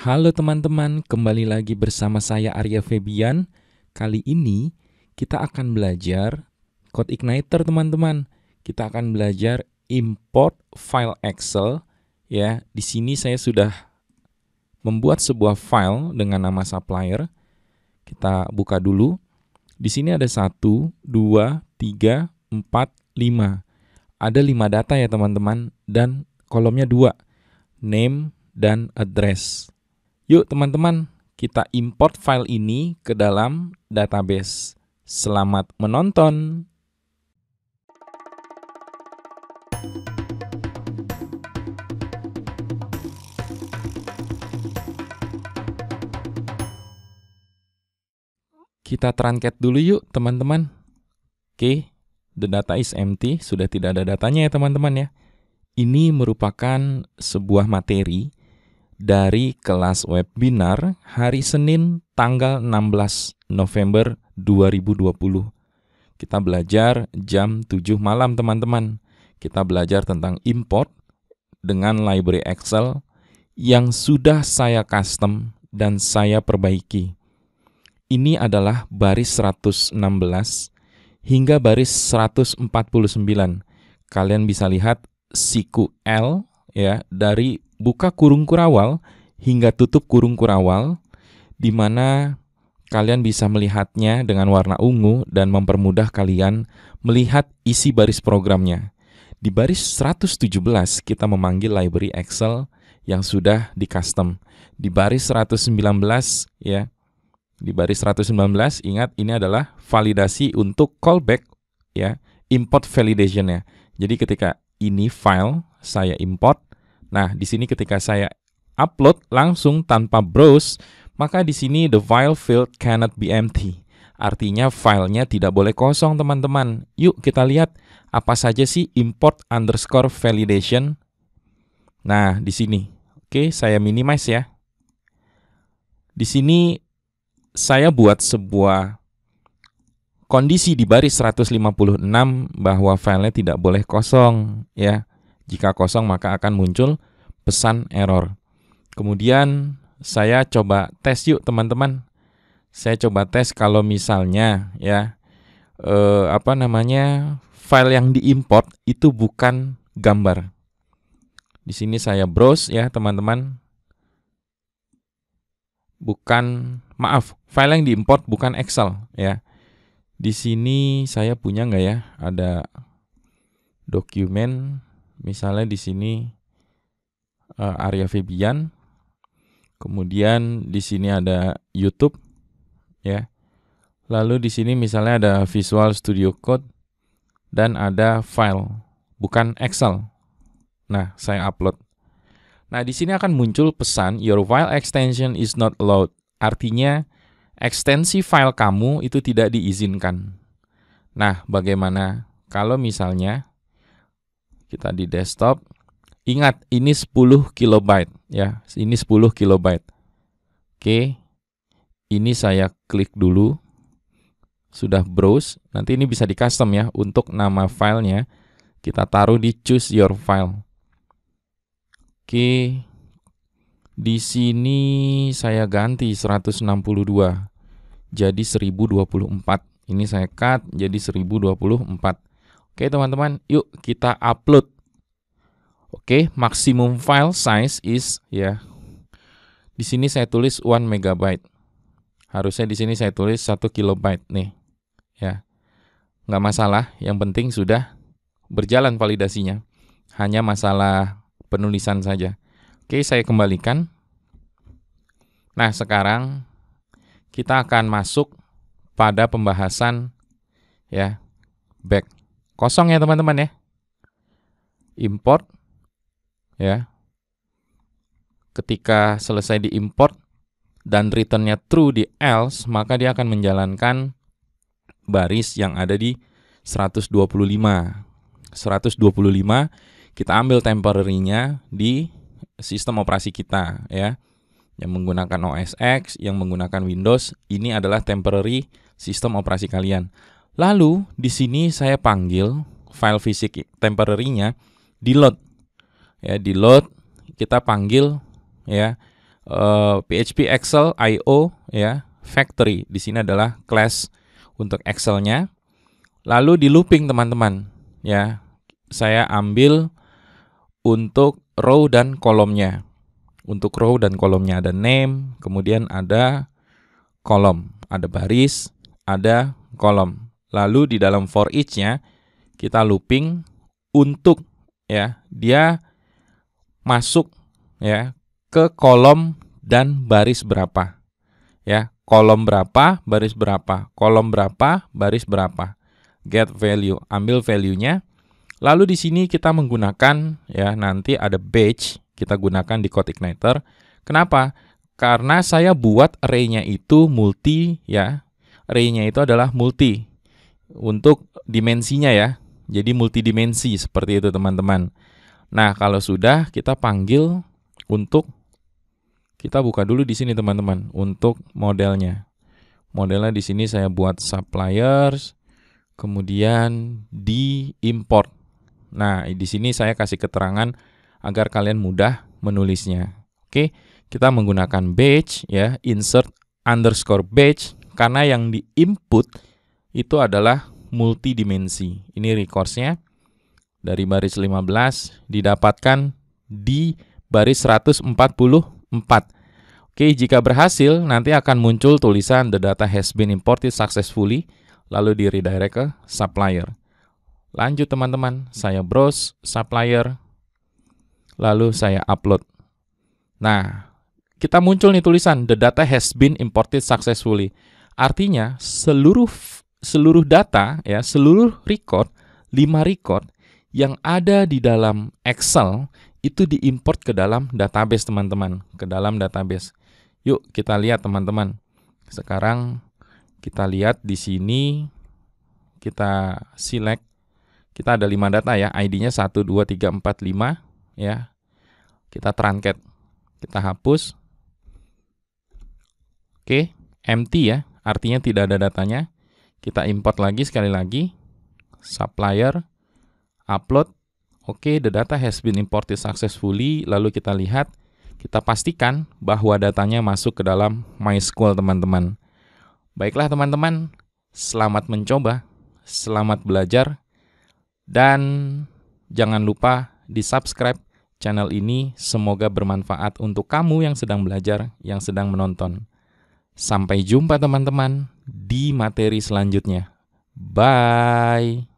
Halo teman-teman, kembali lagi bersama saya Arya Febian. Kali ini kita akan belajar code igniter teman-teman. Kita akan belajar import file Excel ya. Di sini saya sudah membuat sebuah file dengan nama supplier. Kita buka dulu. Di sini ada satu, dua, tiga, empat, lima. Ada lima data ya teman-teman dan kolomnya dua, Name dan address Yuk teman-teman, kita import file ini ke dalam database. Selamat menonton! Kita truncate dulu yuk teman-teman. Oke, the data is empty, sudah tidak ada datanya ya teman-teman ya. Ini merupakan sebuah materi dari kelas webinar hari Senin tanggal 16 November 2020. Kita belajar jam 7 malam teman-teman. Kita belajar tentang import dengan library Excel yang sudah saya custom dan saya perbaiki. Ini adalah baris 116 hingga baris 149. Kalian bisa lihat siku L ya dari buka kurung kurawal hingga tutup kurung kurawal di mana kalian bisa melihatnya dengan warna ungu dan mempermudah kalian melihat isi baris programnya. Di baris 117 kita memanggil library Excel yang sudah di custom. Di baris 119 ya. Di baris 119 ingat ini adalah validasi untuk callback ya, import validation validationnya. Jadi ketika ini file saya import. Nah, di sini ketika saya upload langsung tanpa browse, maka di sini the file field cannot be empty. Artinya filenya tidak boleh kosong teman-teman. Yuk kita lihat apa saja sih import underscore validation. Nah, di sini. Oke, saya minimize ya. Di sini saya buat sebuah kondisi di baris 156 bahwa filenya tidak boleh kosong ya. Jika kosong maka akan muncul pesan error. Kemudian saya coba tes yuk teman-teman. Saya coba tes kalau misalnya ya eh, apa namanya file yang diimport itu bukan gambar. Di sini saya browse ya teman-teman. Bukan maaf, file yang diimport bukan Excel ya. Di sini saya punya nggak ya ada dokumen misalnya di sini uh, Arya Febian kemudian di sini ada YouTube ya lalu di sini misalnya ada Visual Studio Code dan ada file bukan Excel nah saya upload nah di sini akan muncul pesan your file extension is not allowed artinya ekstensi file kamu itu tidak diizinkan nah bagaimana kalau misalnya kita di desktop. Ingat ini 10 kilobyte ya, ini 10 kilobyte. Oke. Ini saya klik dulu. Sudah browse. Nanti ini bisa di custom ya untuk nama filenya. Kita taruh di choose your file. Oke. Di sini saya ganti 162 jadi 1024. Ini saya cut jadi 1024. Oke teman-teman, yuk kita upload. Oke, maksimum file size is ya. Di sini saya tulis 1 megabyte. Harusnya di sini saya tulis 1 kilobyte nih. Ya. Nggak masalah, yang penting sudah berjalan validasinya. Hanya masalah penulisan saja. Oke, saya kembalikan. Nah, sekarang kita akan masuk pada pembahasan ya back Kosong ya teman-teman ya. Import ya. Ketika selesai di import dan returnnya true di else, maka dia akan menjalankan baris yang ada di 125. 125 kita ambil temporary-nya di sistem operasi kita ya. Yang menggunakan OS X, yang menggunakan Windows, ini adalah temporary sistem operasi kalian. Lalu di sini saya panggil file fisik temporary-nya di load. Ya, di load kita panggil ya uh, eh, PHP Excel IO ya factory. Di sini adalah class untuk Excel-nya. Lalu di looping teman-teman ya. Saya ambil untuk row dan kolomnya. Untuk row dan kolomnya ada name, kemudian ada kolom, ada baris, ada kolom. Lalu di dalam for each-nya kita looping untuk ya, dia masuk ya ke kolom dan baris berapa. Ya, kolom berapa, baris berapa, kolom berapa, baris berapa. Get value, ambil value-nya. Lalu di sini kita menggunakan ya nanti ada batch kita gunakan di Code Igniter. Kenapa? Karena saya buat array-nya itu multi ya. Array-nya itu adalah multi untuk dimensinya ya. Jadi multidimensi seperti itu teman-teman. Nah, kalau sudah kita panggil untuk kita buka dulu di sini teman-teman untuk modelnya. Modelnya di sini saya buat suppliers, kemudian di import. Nah, di sini saya kasih keterangan agar kalian mudah menulisnya. Oke, kita menggunakan batch ya, insert underscore batch karena yang di input itu adalah multidimensi. Ini rekorsnya dari baris 15 didapatkan di baris 144. Oke, jika berhasil nanti akan muncul tulisan the data has been imported successfully lalu di redirect ke supplier. Lanjut teman-teman, saya browse supplier lalu saya upload. Nah, kita muncul nih tulisan the data has been imported successfully. Artinya seluruh seluruh data ya, seluruh record, 5 record yang ada di dalam Excel itu diimport ke dalam database teman-teman, ke dalam database. Yuk kita lihat teman-teman. Sekarang kita lihat di sini kita select kita ada lima data ya, ID-nya 1 2 3 4 5 ya. Kita truncate Kita hapus. Oke, empty ya, artinya tidak ada datanya. Kita import lagi sekali lagi. Supplier, upload. Oke, okay, the data has been imported successfully. Lalu kita lihat, kita pastikan bahwa datanya masuk ke dalam MySQL, teman-teman. Baiklah, teman-teman. Selamat mencoba, selamat belajar, dan jangan lupa di-subscribe channel ini. Semoga bermanfaat untuk kamu yang sedang belajar, yang sedang menonton. Sampai jumpa, teman-teman di materi selanjutnya. Bye.